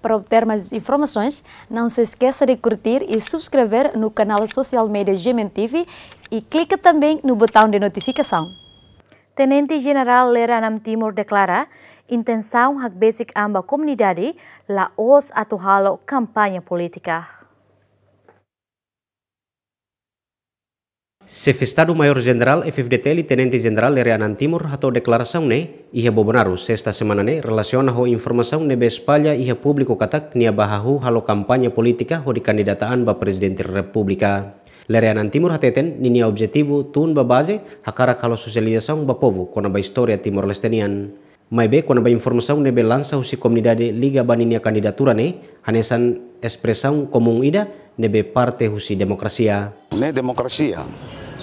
Para obter mais informações, não se esqueça de curtir e subscrever no canal Social Media Gemen TV e clique também no botão de notificação. Tenente General Leranam Timur declara intenção de basic amba comunidade laos os halo campanha política. Sefestado Mayor Jenderal FFDT li Tenente General Lereanan Timur atau declaração ne iha bobonaru sesta semana ne relasiona ho informação ne Espalha iha publiko katak nia bahahu halo kampanye politika ho di kandidataan ba republika. Republika. Lereanan Timur hateten ninia objektivu tun ba base hakara halo socialização ba povu kona ba historia timor-lestenian. be kona ba informação nebe lança ho si komunidade liga ba ninia kandidatura ne hanesan espresaun komung ida nebe parte ho si Ne demokrasia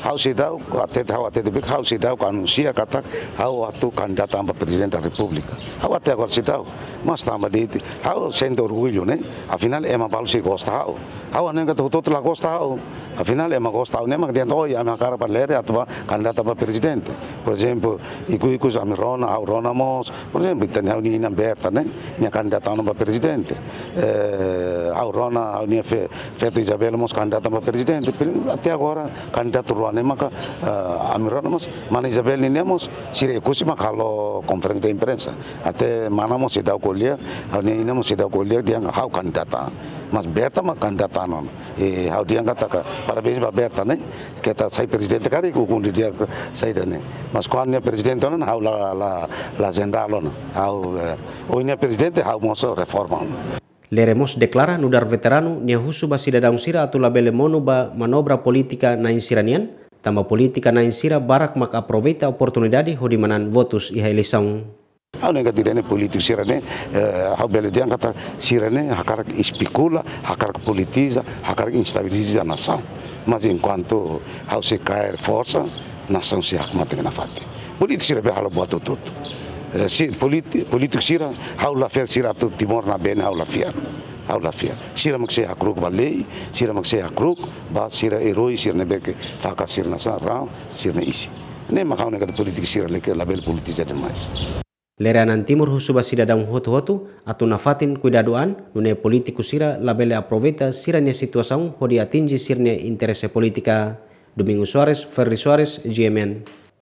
hau sidau atet hau atet bik hau sidau kan usia kata hau waktu kandidat tambah presiden dari republik hau atet agora sidau mas tambah di hau sendor wilu ne afinal emang uma paulo gosta hau hau aneh tu tu la gosta hau afinal emang gosta hau emang dia oi ama ya, cara para ler atau kandidat tambah presiden por exemplo iku iku rona hau rona mos por exemplo tem hau nina berta né minha datang tambah presiden eh, hau rona hau fe tu isabel mos candidata tambah presiden até kan candidato maka uh, eh, amironamos anu mana Isabel ninemos sire kusima kalau konferensi de imprensa ate mana mo sidau kuliah hanya ini mo sidau kuliah dia nggak hau kandidata mas berta mah kandidata non eh hau dia nggak taka para besi bah berta nih kita saya presiden kari di dia saya dene mas kuannya presiden tuh hau la la la zendalon hau eh, oh ini presiden hau moso reforma Leremos deklara nudar veteranu ni ahusu basida daun sira atau labele mono ba manobra politika na insiranian Tama politika na insira barak makaproveita oportunidade hudimanan votos iha eleição. Ano nga dire ne político sira ne hau bele dia kata sira ne hakarak especula, hakarak politiza, hakarak instabiliza a nação. Mas enquanto hau se cair força, nação se hakmate na fate. Político sira be halo buat tudo. Político sira hau la fer sira tu timor na bena hau la aw fia. sira makse akruk balei sira makse akruk ba sira eroi sira nebeke faka sira na sara sira isi ne makau ne kata politik sira leke label politik jadi mais Leranan timur husuba dang hotu hotu atu nafatin kuidaduan nune politiku sira labele aproveta nia situasang hodi atinji sirnya interese politika Domingo Suarez, Ferry Suarez, GMN.